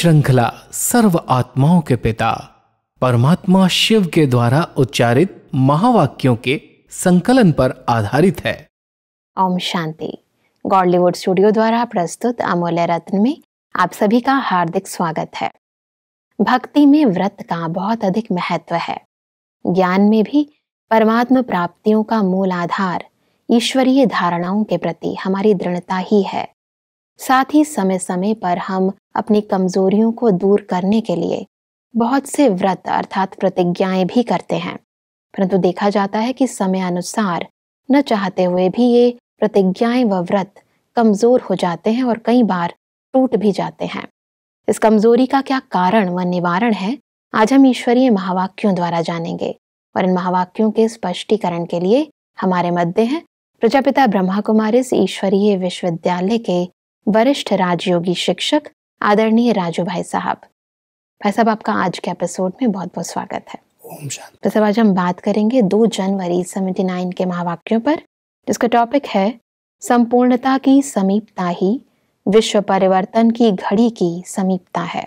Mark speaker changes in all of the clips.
Speaker 1: श्रृंखला सर्व आत्माओं के पिता परमात्मा शिव के द्वारा उच्चारित महावाक्यों के संकलन पर आधारित है
Speaker 2: ओम शांति गॉलीवुड स्टूडियो द्वारा प्रस्तुत अमूल्य रत्न में आप सभी का हार्दिक स्वागत है भक्ति में व्रत का बहुत अधिक महत्व है ज्ञान में भी परमात्मा प्राप्तियों का मूल आधार ईश्वरीय धारणाओं के प्रति हमारी दृढ़ता ही है साथ ही समय समय पर हम अपनी कमजोरियों को दूर करने के लिए बहुत से व्रत अर्थात प्रतिज्ञाएं भी करते हैं परंतु देखा जाता है कि समय अनुसार न चाहते हुए भी ये प्रतिज्ञाएं व व्रत कमजोर हो जाते हैं और कई बार टूट भी जाते हैं इस कमजोरी का क्या कारण व निवारण है आज हम ईश्वरीय महावाक्यों द्वारा जानेंगे और इन महावाक्यों के स्पष्टीकरण के लिए हमारे मध्य हैं प्रजापिता ब्रह्मा कुमारी ईश्वरीय विश्वविद्यालय के वरिष्ठ राजयोगी शिक्षक आदरणीय राजू भाई साहब भाई साहब आपका आज के एपिसोड में बहुत बहुत स्वागत है
Speaker 1: ओम भाई
Speaker 2: साहब आज हम बात करेंगे दो जनवरी सेवेंटी नाइन के महावाक्यों पर जिसका टॉपिक है संपूर्णता की समीपता ही विश्व परिवर्तन की घड़ी की समीपता है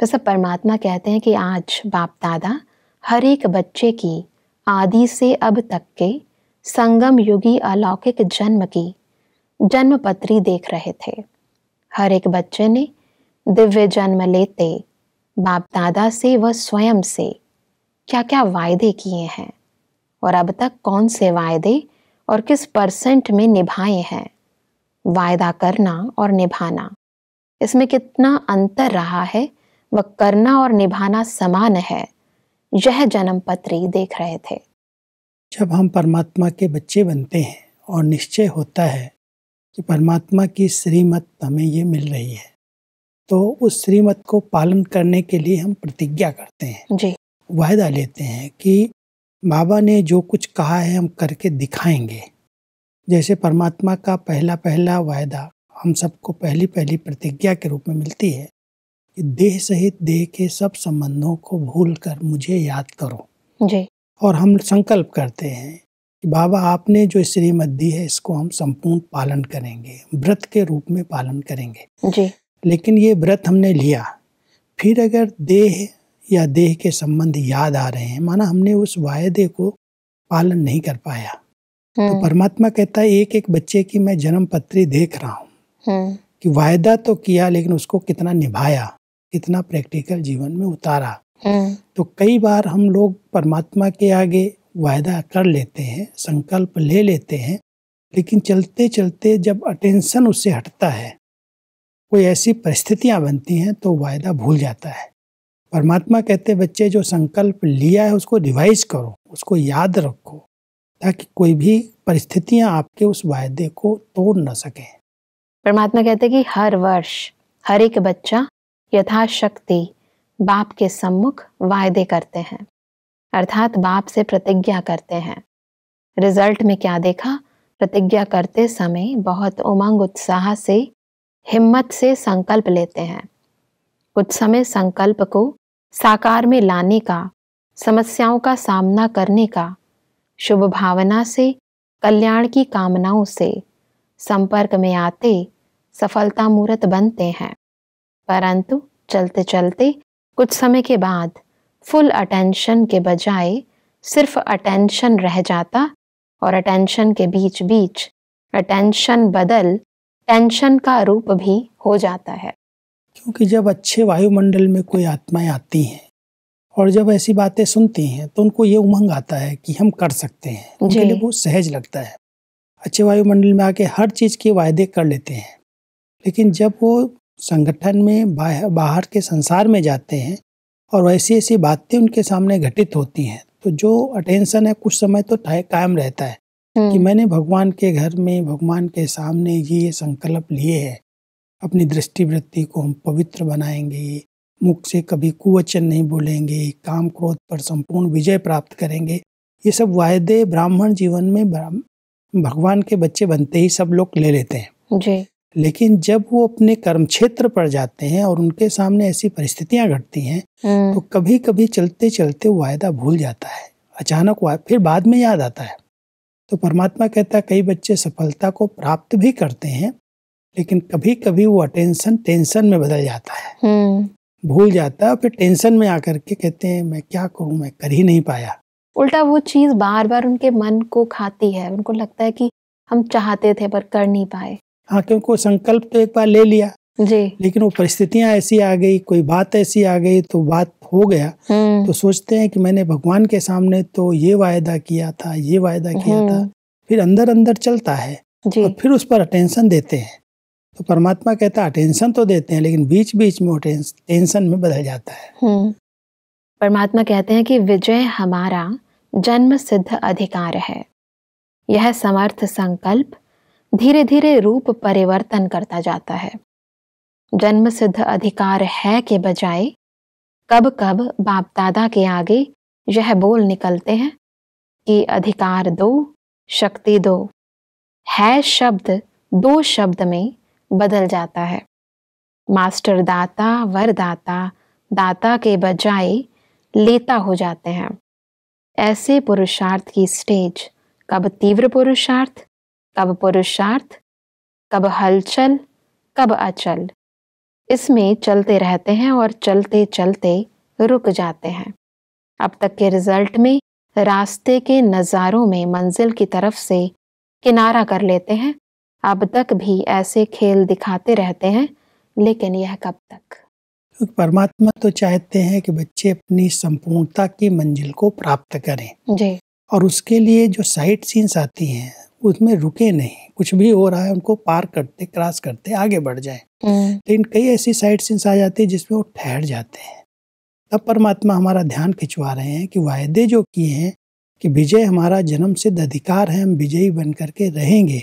Speaker 2: तो सब परमात्मा कहते हैं कि आज बाप दादा हर एक बच्चे की आदि से अब तक के संगम युगी अलौकिक जन्म की जन्मपत्री देख रहे थे हर एक बच्चे ने दिव्य जन्म लेते बाप दादा से व स्वयं से क्या क्या वायदे किए हैं और अब तक कौन से वायदे और किस परसेंट में निभाए हैं वायदा करना और निभाना इसमें कितना अंतर रहा है व करना और निभाना समान है यह जन्म पत्री
Speaker 1: देख रहे थे जब हम परमात्मा के बच्चे बनते हैं और निश्चय होता है कि परमात्मा की श्रीमत हमें ये मिल रही है तो उस श्रीमत को पालन करने के लिए हम प्रतिज्ञा करते हैं जी वायदा लेते हैं कि बाबा ने जो कुछ कहा है हम करके दिखाएंगे जैसे परमात्मा का पहला पहला वायदा हम सबको पहली पहली प्रतिज्ञा के रूप में मिलती है कि देह सहित देह के सब संबंधों को भूल कर मुझे याद करो जी और हम संकल्प करते हैं कि बाबा आपने जो श्रीमत दी है इसको हम संपूर्ण पालन करेंगे व्रत के रूप में पालन करेंगे जी लेकिन ये व्रत हमने लिया फिर अगर देह या देह के संबंध याद आ रहे हैं माना हमने उस वायदे को पालन नहीं कर पाया तो हम्म। परमात्मा कहता है एक एक बच्चे की मैं जन्म पत्री देख रहा हूँ हम्म। कि वायदा तो किया लेकिन उसको कितना निभाया कितना प्रैक्टिकल जीवन में उतारा हम्म। तो कई बार हम लोग परमात्मा के आगे वायदा कर लेते हैं संकल्प ले लेते हैं लेकिन चलते चलते जब अटेंशन उससे हटता है कोई ऐसी परिस्थितियाँ बनती हैं तो वायदा भूल जाता है परमात्मा कहते बच्चे जो संकल्प लिया है उसको रिवाइज करो उसको याद रखो ताकि कोई भी परिस्थितियाँ आपके उस वायदे को तोड़ न सकें
Speaker 2: परमात्मा कहते कि हर वर्ष हर एक बच्चा यथाशक्ति बाप के सम्मुख वायदे करते हैं अर्थात बाप से प्रतिज्ञा करते हैं रिजल्ट में क्या देखा प्रतिज्ञा करते समय बहुत उमंग उत्साह से हिम्मत से संकल्प लेते हैं कुछ समय संकल्प को साकार में लाने का समस्याओं का सामना करने का शुभ भावना से कल्याण की कामनाओं से संपर्क में आते सफलता मूर्त बनते हैं परंतु चलते चलते कुछ समय के बाद फुल अटेंशन के बजाय सिर्फ अटेंशन रह जाता और अटेंशन के बीच बीच अटेंशन बदल टेंशन का रूप भी हो जाता है
Speaker 1: क्योंकि जब अच्छे वायुमंडल में कोई आत्माएं आती हैं और जब ऐसी बातें सुनती हैं तो उनको ये उमंग आता है कि हम कर सकते हैं उनके लिए वो सहज लगता है अच्छे वायुमंडल में आके हर चीज़ के वायदे कर लेते हैं लेकिन जब वो संगठन में बाहर के संसार में जाते हैं और वैसी ऐसी बातें उनके सामने घटित होती हैं तो जो अटेंशन है कुछ समय तो कायम रहता है हम्म। कि मैंने भगवान के घर में भगवान के सामने ये संकल्प लिए है अपनी दृष्टिवृत्ति को हम पवित्र बनाएंगे मुख से कभी कुवचन नहीं बोलेंगे काम क्रोध पर संपूर्ण विजय प्राप्त करेंगे ये सब वायदे ब्राह्मण जीवन में भगवान के बच्चे बनते ही सब लोग ले लेते हैं जी लेकिन जब वो अपने कर्म क्षेत्र पर जाते हैं और उनके सामने ऐसी परिस्थितियां घटती हैं हम्म। तो कभी कभी चलते चलते वो वायदा भूल जाता है अचानक फिर बाद में याद आता है तो परमात्मा कहता है कई बच्चे सफलता को प्राप्त भी करते हैं लेकिन कभी कभी वो अटेंशन टेंशन में बदल जाता है हम्म। भूल जाता है फिर टेंशन में आकर के कहते हैं मैं क्या करूं मैं कर ही नहीं पाया
Speaker 2: उल्टा वो चीज़ बार बार उनके मन को खाती है उनको लगता है कि हम चाहते थे पर कर नहीं पाए
Speaker 1: हाँ क्योंकि वो संकल्प तो एक बार ले लिया जी लेकिन वो परिस्थितियां ऐसी आ गई कोई बात ऐसी आ गई तो बात हो गया हम्म। तो सोचते हैं कि मैंने भगवान के सामने तो ये वायदा किया था ये वायदा किया था हम्म। फिर अंदर अंदर चलता है जी। और फिर उस पर अटेंशन देते हैं तो परमात्मा कहता है अटेंशन तो देते हैं लेकिन बीच बीच में टेंशन में बदल जाता है
Speaker 2: हम्म। परमात्मा कहते हैं कि विजय हमारा जन्म सिद्ध अधिकार है यह समर्थ संकल्प धीरे धीरे रूप परिवर्तन करता जाता है जन्म सिद्ध अधिकार है के बजाय कब कब बाप दादा के आगे यह बोल निकलते हैं कि अधिकार दो शक्ति दो है शब्द दो शब्द में बदल जाता है मास्टर दाता वरदाता दाता के बजाय लेता हो जाते हैं ऐसे पुरुषार्थ की स्टेज कब तीव्र पुरुषार्थ कब पुरुषार्थ कब हलचल कब अचल इसमें चलते रहते हैं और चलते चलते रुक जाते हैं अब तक के रिजल्ट में रास्ते के नज़ारों में मंजिल की तरफ से किनारा कर लेते हैं अब तक भी ऐसे खेल दिखाते रहते हैं लेकिन यह कब तक
Speaker 1: परमात्मा तो चाहते हैं कि बच्चे अपनी संपूर्णता की मंजिल को प्राप्त करें जी और उसके लिए जो साइट सीन्स आती हैं उसमें रुके नहीं कुछ भी हो रहा है उनको पार करते क्रॉस करते आगे बढ़ जाए हम्म। लेकिन कई ऐसी साइट सीन्स आ जाती है जिसमें वो ठहर जाते हैं तब परमात्मा हमारा ध्यान खिंचवा रहे हैं कि वायदे जो किए हैं कि विजय हमारा जन्म सिद्ध अधिकार है हम विजयी बन करके रहेंगे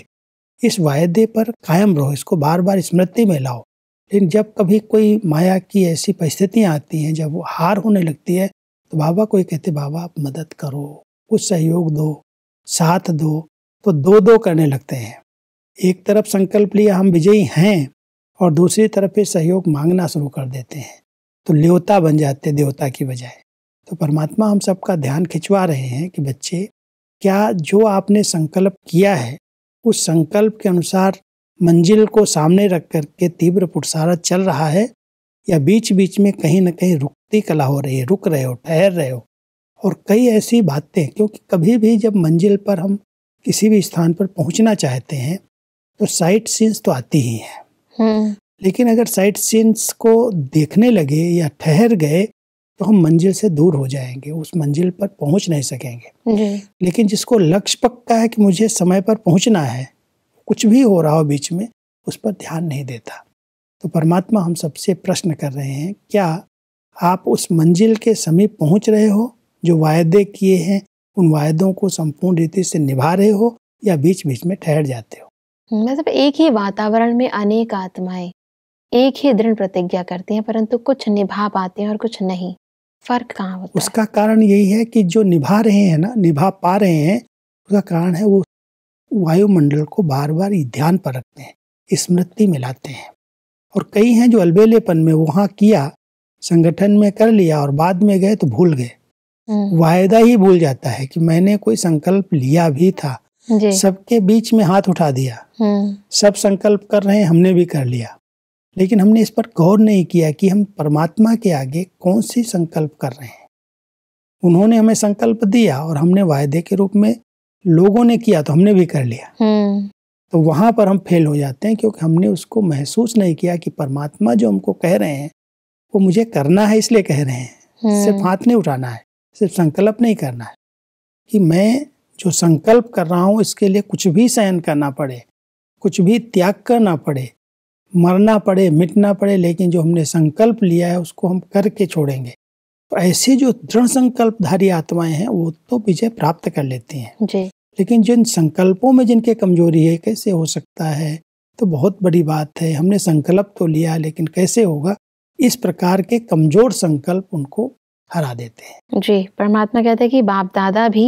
Speaker 1: इस वायदे पर कायम रहो इसको बार बार स्मृति में लाओ लेकिन जब कभी कोई माया की ऐसी परिस्थितियाँ आती हैं जब वो हार होने लगती है तो बाबा को ये कहते बाबा आप मदद करो कुछ सहयोग दो साथ दो तो दो दो करने लगते हैं एक तरफ संकल्प लिया हम विजयी हैं और दूसरी तरफ फिर सहयोग मांगना शुरू कर देते हैं तो लेवता बन जाते देवता की बजाय तो परमात्मा हम सबका ध्यान खिंचवा रहे हैं कि बच्चे क्या जो आपने संकल्प किया है उस संकल्प के अनुसार मंजिल को सामने रख कर के तीव्र पुटसारा चल रहा है या बीच बीच में कहीं ना कहीं रुकती कला हो रही है रुक रहे हो ठहर रहे हो और कई ऐसी बातें क्योंकि कभी भी जब मंजिल पर हम किसी भी स्थान पर पहुंचना चाहते हैं तो साइट सीन्स तो आती ही हैं हम्म। लेकिन अगर साइट सीन्स को देखने लगे या ठहर गए तो हम मंजिल से दूर हो जाएंगे उस मंजिल पर पहुंच नहीं सकेंगे लेकिन जिसको लक्ष्य पक्का है कि मुझे समय पर पहुंचना है कुछ भी हो रहा हो बीच में उस पर ध्यान नहीं देता तो परमात्मा हम सबसे प्रश्न कर रहे हैं क्या आप उस मंजिल के समीप पहुंच रहे हो जो वायदे किए हैं उन वायदों को संपूर्ण रीति से निभा रहे हो या बीच बीच में ठहर जाते हो
Speaker 2: मतलब एक ही वातावरण में अनेक आत्माएं एक ही दृढ़ प्रतिज्ञा करती हैं परंतु कुछ निभा पाते हैं और कुछ नहीं फर्क कहाँ होता
Speaker 1: उसका है? कारण यही है कि जो निभा रहे हैं ना निभा पा रहे हैं उसका कारण है वो वायुमंडल को बार बार ध्यान पर रखते हैं स्मृति में लाते हैं और कई हैं जो अलबेलेपन में वहाँ किया संगठन में कर लिया और बाद में गए तो भूल गए हम्म। वायदा ही भूल जाता है कि मैंने कोई संकल्प लिया भी था सबके बीच में हाथ उठा दिया हम्म। सब संकल्प कर रहे हैं हमने भी कर लिया लेकिन हमने इस पर गौर नहीं किया कि हम परमात्मा के आगे कौन सी संकल्प कर रहे हैं उन्होंने हमें संकल्प दिया और हमने वायदे के रूप में लोगों ने किया तो हमने भी कर लिया हम्म। तो वहां पर हम फेल हो जाते हैं क्योंकि हमने उसको महसूस नहीं किया कि परमात्मा जो हमको कह रहे हैं वो मुझे करना है इसलिए कह रहे हैं सिर्फ हाथ नहीं उठाना है सिर्फ संकल्प नहीं करना है कि मैं जो संकल्प कर रहा हूँ इसके लिए कुछ भी सहन करना पड़े कुछ भी त्याग करना पड़े मरना पड़े मिटना पड़े लेकिन जो हमने संकल्प लिया है उसको हम करके छोड़ेंगे तो ऐसे जो दृढ़ संकल्पधारी आत्माएं हैं वो तो विजय प्राप्त कर लेती हैं जी लेकिन जिन संकल्पों में जिनके कमजोरी है कैसे हो सकता है तो बहुत बड़ी बात है हमने संकल्प तो लिया लेकिन कैसे होगा इस प्रकार के कमजोर संकल्प उनको हरा देते
Speaker 2: हैं जी परमात्मा कहते हैं कि बाप दादा भी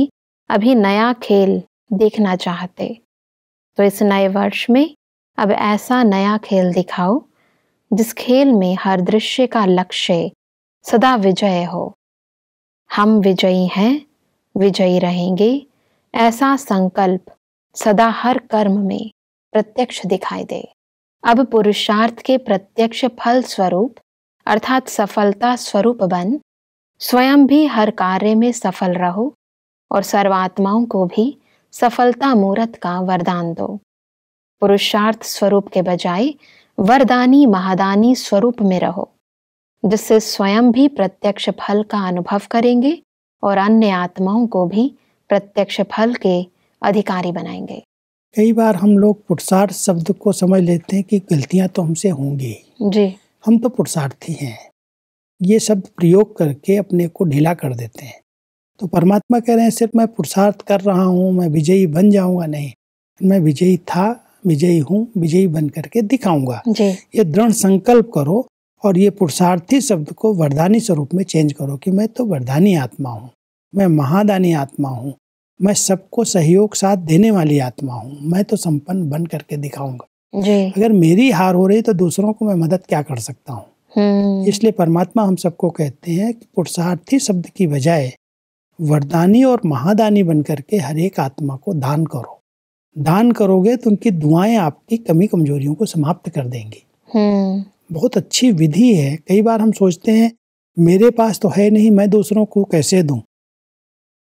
Speaker 2: अभी नया खेल देखना चाहते तो इस नए वर्ष में अब ऐसा नया खेल दिखाओ जिस खेल में हर दृश्य का लक्ष्य सदा विजय हो हम विजयी हैं विजयी रहेंगे ऐसा संकल्प सदा हर कर्म में प्रत्यक्ष दिखाई दे अब पुरुषार्थ के प्रत्यक्ष फल स्वरूप अर्थात सफलता स्वरूप बन स्वयं भी हर कार्य में सफल रहो और सर्वात्माओं को भी सफलता मूर्त का वरदान दो पुरुषार्थ स्वरूप के बजाय वरदानी महादानी स्वरूप में रहो जिससे स्वयं भी प्रत्यक्ष फल का अनुभव करेंगे और अन्य आत्माओं को भी प्रत्यक्ष फल के अधिकारी बनाएंगे
Speaker 1: कई बार हम लोग पुरुषार्थ शब्द को समझ लेते हैं कि गलतियां तो हमसे होंगी जी हम तो पुरुषार्थी हैं ये शब्द प्रयोग करके अपने को ढीला कर देते हैं तो परमात्मा कह रहे हैं सिर्फ मैं पुरुषार्थ कर रहा हूँ मैं विजयी बन जाऊँगा नहीं मैं विजयी था विजयी हूँ विजयी बन करके दिखाऊंगा ये दृढ़ संकल्प करो और ये पुरुषार्थी शब्द को वरदानी स्वरूप में चेंज करो कि मैं तो वरदानी आत्मा हूँ मैं महादानी आत्मा हूँ मैं सबको सहयोग साथ देने वाली आत्मा हूँ मैं तो संपन्न बन करके दिखाऊंगा अगर मेरी हार हो रही तो दूसरों को मैं मदद क्या कर सकता हूँ हम्म। इसलिए परमात्मा हम सबको कहते हैं कि पुरुषार्थी शब्द की बजाय वरदानी और महादानी बन करके हर एक आत्मा को दान करो दान करोगे तो उनकी दुआएं आपकी कमी कमजोरियों को समाप्त कर देंगी
Speaker 2: हम्म।
Speaker 1: बहुत अच्छी विधि है कई बार हम सोचते हैं मेरे पास तो है नहीं मैं दूसरों को कैसे दूं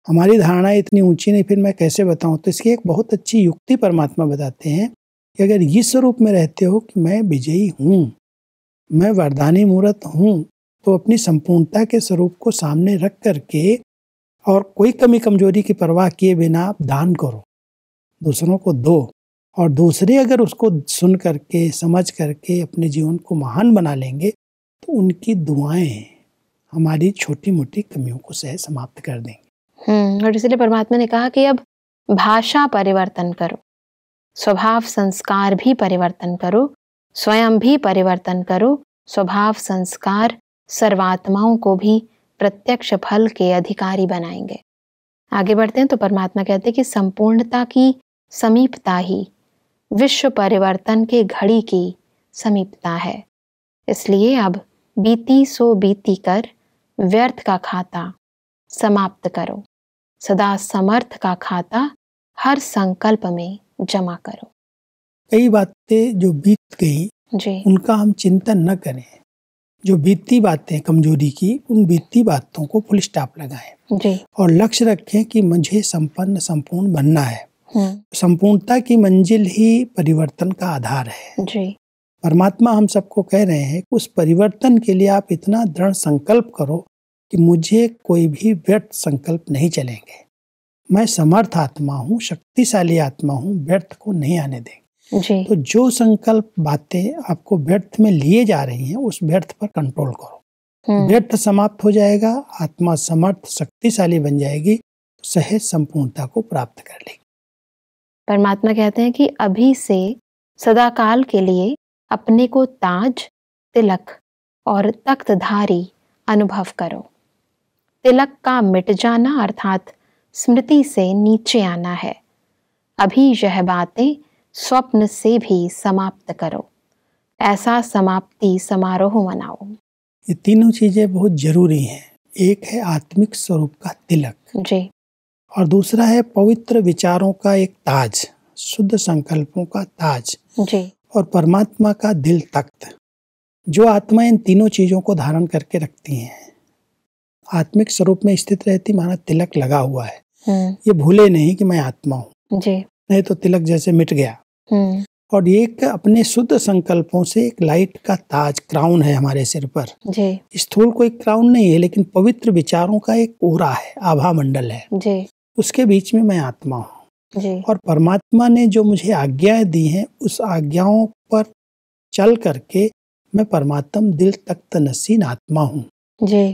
Speaker 1: हमारी धारणा इतनी ऊंची नहीं फिर मैं कैसे बताऊं तो इसकी एक बहुत अच्छी युक्ति परमात्मा बताते हैं कि अगर इस स्वरूप में रहते हो कि मैं विजयी हूँ मैं वरदानी मूर्त हूँ तो अपनी संपूर्णता के स्वरूप को सामने रख करके और कोई कमी कमजोरी की परवाह किए बिना आप दान करो दूसरों को दो और दूसरे अगर उसको सुन करके समझ करके अपने जीवन को महान बना लेंगे तो उनकी दुआएं हमारी छोटी मोटी कमियों को सह समाप्त कर देंगे
Speaker 2: हम्म, और इसलिए परमात्मा ने कहा कि अब भाषा परिवर्तन करो स्वभाव संस्कार भी परिवर्तन करो स्वयं भी परिवर्तन करो स्वभाव संस्कार सर्वात्माओं को भी प्रत्यक्ष फल के अधिकारी बनाएंगे आगे बढ़ते हैं तो परमात्मा कहते हैं कि संपूर्णता की समीपता ही विश्व परिवर्तन के घड़ी की समीपता है इसलिए अब बीती सो बीती कर व्यर्थ का खाता समाप्त करो सदा समर्थ का खाता हर संकल्प में जमा करो
Speaker 1: कई बातें जो बीत गई जी उनका हम चिंतन न करें जो बीती बातें कमजोरी की उन बीती बातों को फुल स्टॉप लगाएं जी और लक्ष्य रखें कि मुझे संपन्न संपूर्ण बनना है हम्म। संपूर्णता की मंजिल ही परिवर्तन का आधार है जी परमात्मा हम सबको कह रहे हैं उस परिवर्तन के लिए आप इतना दृढ़ संकल्प करो कि मुझे कोई भी व्यर्थ संकल्प नहीं चलेंगे मैं समर्थ आत्मा हूँ शक्तिशाली आत्मा हूँ व्यर्थ को नहीं आने देंगे जी तो जो संकल्प बातें आपको व्यर्थ में लिए जा रही हैं उस व्यर्थ पर कंट्रोल करो हम्म। व्यर्थ समाप्त हो जाएगा आत्मा समर्थ शक्तिशाली बन जाएगी सहज संपूर्णता को प्राप्त कर लेगी
Speaker 2: परमात्मा कहते हैं कि अभी से सदाकाल के लिए अपने को ताज तिलक और तख्तधारी अनुभव करो तिलक का मिट जाना अर्थात स्मृति से नीचे आना है अभी यह बातें स्वप्न से भी समाप्त करो ऐसा समाप्ति समारोह मनाओ
Speaker 1: ये तीनों चीज़ें बहुत ज़रूरी हैं एक है आत्मिक स्वरूप का तिलक जी और दूसरा है पवित्र विचारों का एक ताज शुद्ध संकल्पों का ताज जी और परमात्मा का दिल तख्त जो आत्मा इन तीनों चीज़ों को धारण करके रखती है आत्मिक स्वरूप में स्थित रहती माना तिलक लगा हुआ है हम्म। ये भूले नहीं कि मैं आत्मा हूँ नहीं तो तिलक जैसे मिट गया हम्म। और एक अपने शुद्ध संकल्पों से एक लाइट का ताज क्राउन है हमारे सिर पर जी स्थूल कोई क्राउन नहीं है लेकिन पवित्र विचारों का एक ओरा है आभा मंडल है जी उसके बीच में मैं आत्मा हूँ और परमात्मा ने जो मुझे आज्ञाएं दी हैं उस आज्ञाओं पर चल करके मैं परमात्म दिल तख्त नसीन आत्मा हूँ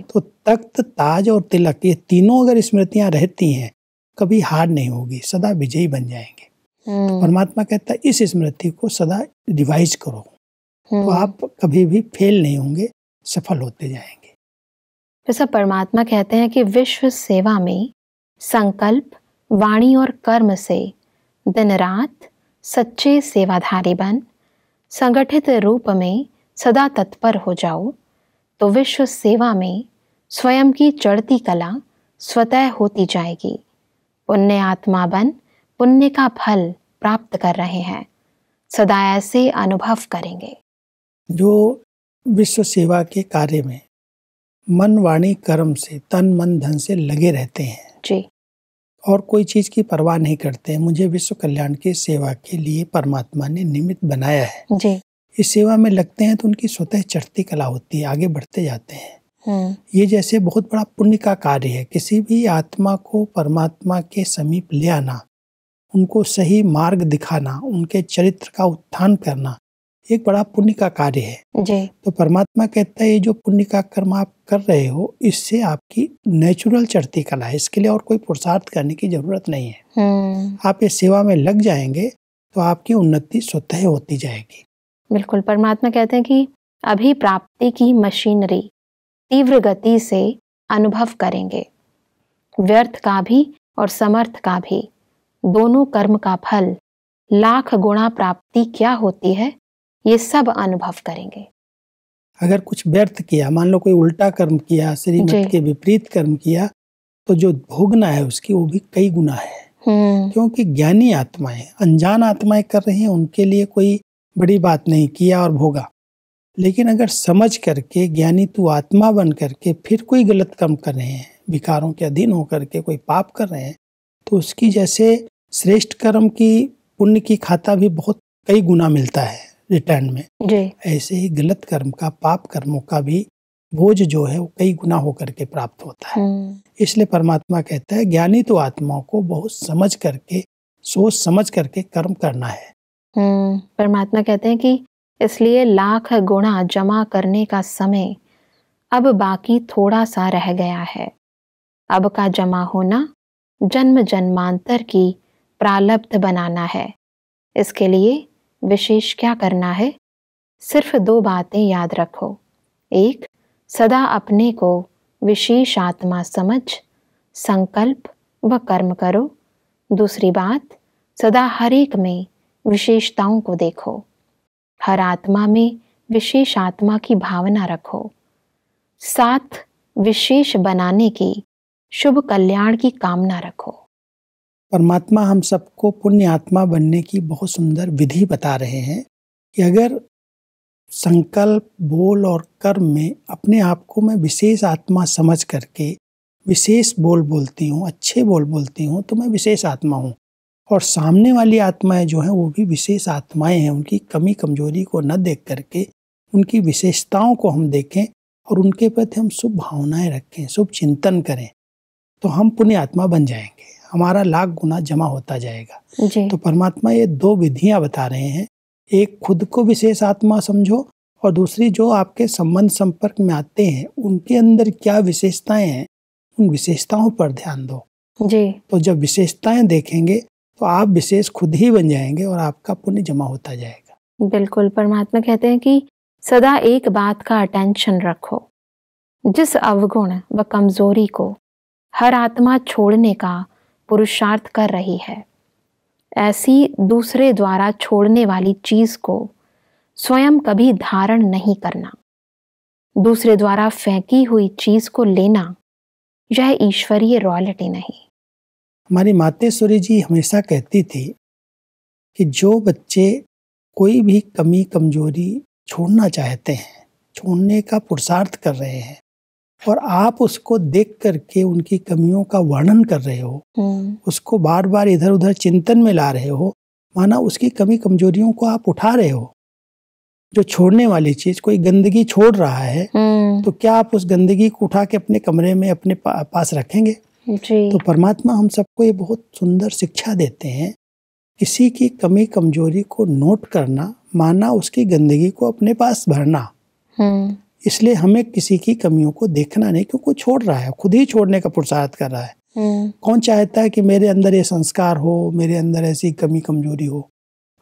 Speaker 1: तो तख्त ताज और तिलक ये तीनों अगर स्मृतियाँ रहती हैं कभी हार नहीं होगी सदा विजयी बन जाएंगे तो हम्म। परमात्मा कहता है इस स्मृति को सदा रिवाइज करो तो हम्म। आप कभी भी फेल नहीं होंगे सफल होते जाएंगे
Speaker 2: जैसा तो सब परमात्मा कहते हैं कि विश्व सेवा में संकल्प वाणी और कर्म से दिन रात सच्चे सेवाधारी बन संगठित रूप में सदा तत्पर हो जाओ तो विश्व सेवा में स्वयं की चढ़ती कला स्वतः होती जाएगी पुण्य आत्मा बन पुण्य का फल प्राप्त कर रहे हैं सदा ऐसे अनुभव करेंगे
Speaker 1: जो विश्व सेवा के कार्य में मन वाणी कर्म से तन मन धन से लगे रहते हैं जी और कोई चीज की परवाह नहीं करते मुझे विश्व कल्याण की सेवा के लिए परमात्मा ने निमित्त बनाया है जी इस सेवा में लगते हैं तो उनकी स्वतः चढ़ती कला होती है आगे बढ़ते जाते हैं हम्म। ये जैसे बहुत बड़ा पुण्य का कार्य है किसी भी आत्मा को परमात्मा के समीप ले आना उनको सही मार्ग दिखाना उनके चरित्र का उत्थान करना एक बड़ा पुण्य का कार्य है जी। तो परमात्मा कहता है ये जो पुण्य का कर्म आप कर रहे हो इससे आपकी नेचुरल चढ़ती कला है इसके लिए और कोई पुरुषार्थ करने की जरूरत नहीं है हम्म। आप इस सेवा में लग जाएंगे तो आपकी उन्नति स्वतः होती जाएगी
Speaker 2: बिल्कुल परमात्मा कहते हैं कि अभी प्राप्ति की मशीनरी तीव्र गति से अनुभव करेंगे व्यर्थ का भी और समर्थ का भी दोनों कर्म का फल लाख गुणा प्राप्ति क्या होती है ये सब अनुभव करेंगे
Speaker 1: अगर कुछ व्यर्थ किया मान लो कोई उल्टा कर्म किया श्रीमत के विपरीत कर्म किया तो जो भोगना है उसकी वो भी कई गुना है हम्म। क्योंकि ज्ञानी आत्माएं अनजान आत्माएं कर रही हैं उनके लिए कोई बड़ी बात नहीं किया और भोगा लेकिन अगर समझ करके ज्ञानी तू आत्मा बन करके फिर कोई गलत कर्म कर रहे हैं विकारों के अधीन होकर के कोई पाप कर रहे हैं तो उसकी जैसे श्रेष्ठ कर्म की पुण्य की खाता भी बहुत कई गुना मिलता है रिटर्न में ऐसे ही गलत कर्म का पाप कर्मों का भी बोझ जो है वो कई गुना होकर के प्राप्त होता है हम्म। इसलिए परमात्मा कहता है ज्ञानी तो आत्माओं को बहुत समझ करके सोच समझ करके कर्म करना है हम्म।
Speaker 2: परमात्मा कहते हैं कि इसलिए लाख गुणा जमा करने का समय अब बाकी थोड़ा सा रह गया है अब का जमा होना जन्म जन्मांतर की प्रालब्ध बनाना है इसके लिए विशेष क्या करना है सिर्फ दो बातें याद रखो एक सदा अपने को विशेष आत्मा समझ संकल्प व कर्म करो दूसरी बात सदा हर एक में विशेषताओं को देखो हर आत्मा में विशेष आत्मा की भावना रखो साथ विशेष बनाने की शुभ कल्याण की कामना रखो
Speaker 1: परमात्मा हम सबको पुण्य आत्मा बनने की बहुत सुंदर विधि बता रहे हैं कि अगर संकल्प बोल और कर्म में अपने आप को मैं विशेष आत्मा समझ करके विशेष बोल बोलती हूँ अच्छे बोल बोलती हूँ तो मैं विशेष आत्मा हूँ और सामने वाली आत्माएं जो हैं वो भी विशेष आत्माएं हैं उनकी कमी कमजोरी को न देख करके उनकी विशेषताओं को हम देखें और उनके प्रति हम शुभ भावनाएं रखें शुभ चिंतन करें तो हम पुण्य आत्मा बन जाएंगे हमारा लाख गुना जमा होता जाएगा जी। तो परमात्मा ये दो विधियां बता रहे हैं एक खुद को विशेष आत्मा समझो और दूसरी जो आपके संबंध संपर्क में आते हैं उनके अंदर क्या विशेषताएं हैं उन विशेषताओं पर ध्यान दो जी तो जब विशेषताएं देखेंगे तो आप विशेष खुद ही बन जाएंगे और आपका पुण्य जमा होता जाएगा
Speaker 2: बिल्कुल परमात्मा कहते हैं कि सदा एक बात का अटेंशन रखो जिस अवगुण व कमजोरी को हर आत्मा छोड़ने का पुरुषार्थ कर रही है ऐसी दूसरे द्वारा छोड़ने वाली चीज को स्वयं कभी धारण नहीं करना दूसरे द्वारा फेंकी हुई चीज को लेना यह ईश्वरीय रॉयल्टी नहीं
Speaker 1: हमारी मातेश्वरी जी हमेशा कहती थी कि जो बच्चे कोई भी कमी कमजोरी छोड़ना चाहते हैं छोड़ने का पुरुषार्थ कर रहे हैं और आप उसको देख करके उनकी कमियों का वर्णन कर रहे हो हम्म। उसको बार बार इधर उधर चिंतन में ला रहे हो माना उसकी कमी कमजोरियों को आप उठा रहे हो जो छोड़ने वाली चीज कोई गंदगी छोड़ रहा है हम्म। तो क्या आप उस गंदगी को उठा के अपने कमरे में अपने पा, पास रखेंगे तो परमात्मा हम सबको ये बहुत सुंदर शिक्षा देते हैं किसी की कमी कमजोरी को नोट करना माना उसकी गंदगी को अपने पास भरना हम्म। इसलिए हमें किसी की कमियों को देखना नहीं क्योंकि छोड़ रहा है खुद ही छोड़ने का पुरुषार्थ कर रहा है हम्म। कौन चाहता है कि मेरे अंदर ये संस्कार हो मेरे अंदर ऐसी कमी कमजोरी हो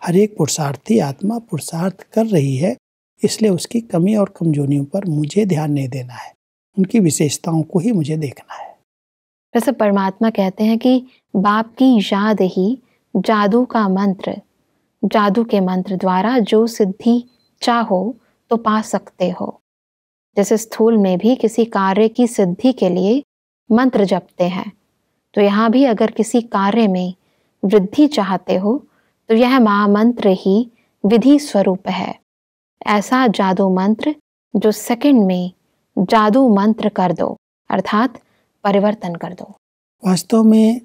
Speaker 1: हर एक पुरुषार्थी आत्मा पुरुषार्थ कर रही है इसलिए उसकी कमी और कमजोरियों पर मुझे ध्यान नहीं देना है उनकी विशेषताओं को ही मुझे देखना है
Speaker 2: वैसे परमात्मा कहते हैं कि बाप की याद ही जादू का मंत्र जादू के मंत्र द्वारा जो सिद्धि चाहो तो पा सकते हो जैसे स्थूल में भी किसी कार्य की सिद्धि के लिए मंत्र जपते हैं तो यहाँ भी अगर किसी कार्य में वृद्धि चाहते हो तो यह महामंत्र ही विधि स्वरूप है ऐसा जादू मंत्र जो सेकंड में जादू मंत्र कर दो अर्थात परिवर्तन कर दो
Speaker 1: वास्तव में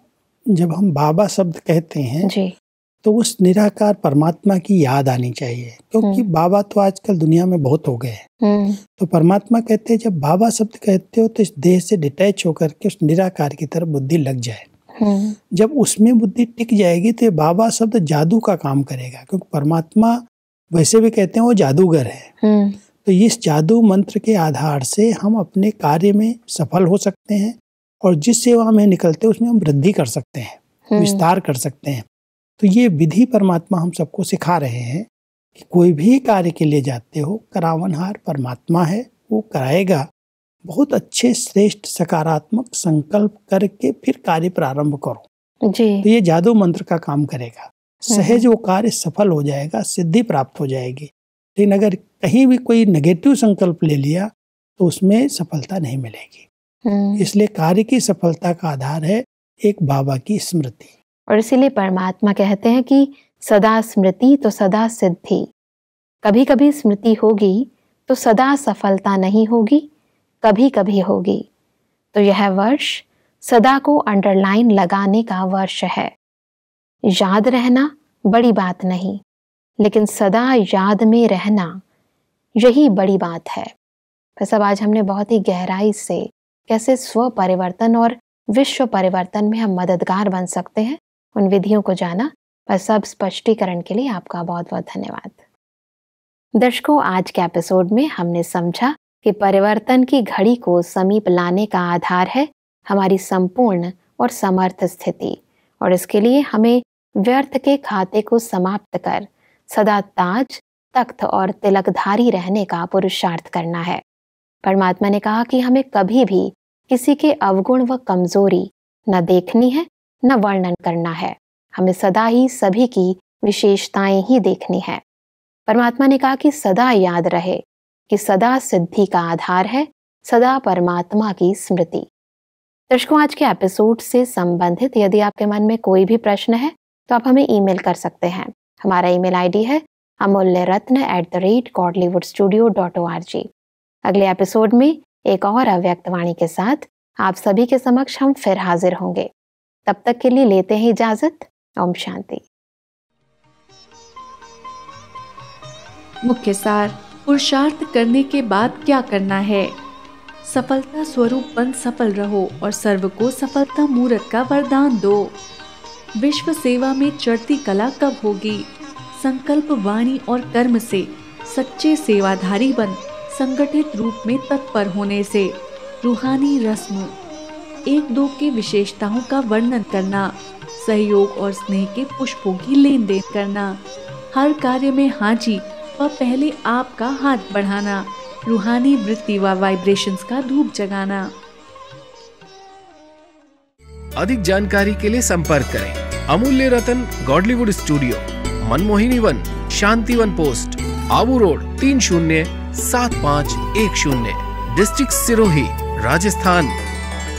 Speaker 1: जब हम बाबा शब्द कहते हैं जी तो उस निराकार परमात्मा की याद आनी चाहिए क्योंकि तो बाबा तो आजकल दुनिया में बहुत हो गए हैं हम्म। तो परमात्मा कहते हैं जब बाबा शब्द कहते हो तो इस देह से डिटैच होकर के उस निराकार की तरफ बुद्धि लग जाए हम्म। जब उसमें बुद्धि टिक जाएगी तो ये बाबा शब्द जादू का काम करेगा क्योंकि परमात्मा वैसे भी कहते हैं वो जादूगर है तो इस जादू मंत्र के आधार से हम अपने कार्य में सफल हो सकते हैं और जिस सेवा में निकलते हैं उसमें हम वृद्धि कर सकते हैं विस्तार कर सकते हैं तो ये विधि परमात्मा हम सबको सिखा रहे हैं कि कोई भी कार्य के लिए जाते हो करावनहार परमात्मा है वो कराएगा बहुत अच्छे श्रेष्ठ सकारात्मक संकल्प करके फिर कार्य प्रारंभ करो जी तो ये जादू मंत्र का काम करेगा हम्म। सहज वो कार्य सफल हो जाएगा सिद्धि प्राप्त हो जाएगी लेकिन अगर कहीं भी कोई नेगेटिव संकल्प ले लिया तो उसमें सफलता नहीं मिलेगी हम्म। इसलिए कार्य की सफलता का आधार है एक बाबा की स्मृति
Speaker 2: और इसीलिए परमात्मा कहते हैं कि सदा स्मृति तो सदा सिद्धि कभी कभी स्मृति होगी तो सदा सफलता नहीं होगी कभी कभी होगी तो यह वर्ष सदा को अंडरलाइन लगाने का वर्ष है याद रहना बड़ी बात नहीं लेकिन सदा याद में रहना यही बड़ी बात है सब आज हमने बहुत ही गहराई से कैसे स्व परिवर्तन और विश्व परिवर्तन में हम मददगार बन सकते हैं उन विधियों को जाना और सब स्पष्टीकरण के लिए आपका बहुत बहुत धन्यवाद दर्शकों आज के एपिसोड में हमने समझा कि परिवर्तन की घड़ी को समीप लाने का आधार है हमारी संपूर्ण और समर्थ स्थिति और इसके लिए हमें व्यर्थ के खाते को समाप्त कर सदा ताज तख्त और तिलकधारी रहने का पुरुषार्थ करना है परमात्मा ने कहा कि हमें कभी भी किसी के अवगुण व कमजोरी न देखनी है न वर्णन करना है हमें सदा ही सभी की विशेषताएं ही देखनी है परमात्मा ने कहा कि सदा याद रहे कि सदा सिद्धि का आधार है सदा परमात्मा की स्मृति दर्शकों आज के एपिसोड से संबंधित यदि आपके मन में कोई भी प्रश्न है तो आप हमें ईमेल कर सकते हैं हमारा ईमेल आईडी है Amulya Ratna at the rate Godlywood studio dot O R G अगले एपिसोड में एक और अव्यक्तवाणी के साथ आप सभी के समक्ष हम फिर हाजिर होंगे तब तक के लिए लेते हैं इजाजत ओम शांति मुख्य सार पुरुषार्थ करने के बाद क्या करना है सफलता स्वरूप बन सफल रहो और सर्व को सफलता मूर्त का वरदान दो विश्व सेवा में चढ़ती कला कब होगी संकल्प वाणी और कर्म से सच्चे सेवाधारी बन संगठित रूप में तत्पर होने से रूहानी रस्म एक दो के विशेषताओं का वर्णन करना सहयोग और स्नेह के पुष्पों की लेन देन करना हर कार्य में हाजी व पहले आपका हाथ बढ़ाना रूहानी वृत्ति व वाइब्रेशंस का धूप जगाना
Speaker 1: अधिक जानकारी के लिए संपर्क करें Amulya Ratan Godlywood studio Manmohini Van Shanti Van post Abu road तीन शून्य सात पाँच एक शून्य डिस्ट्रिक्ट सिरोही राजस्थान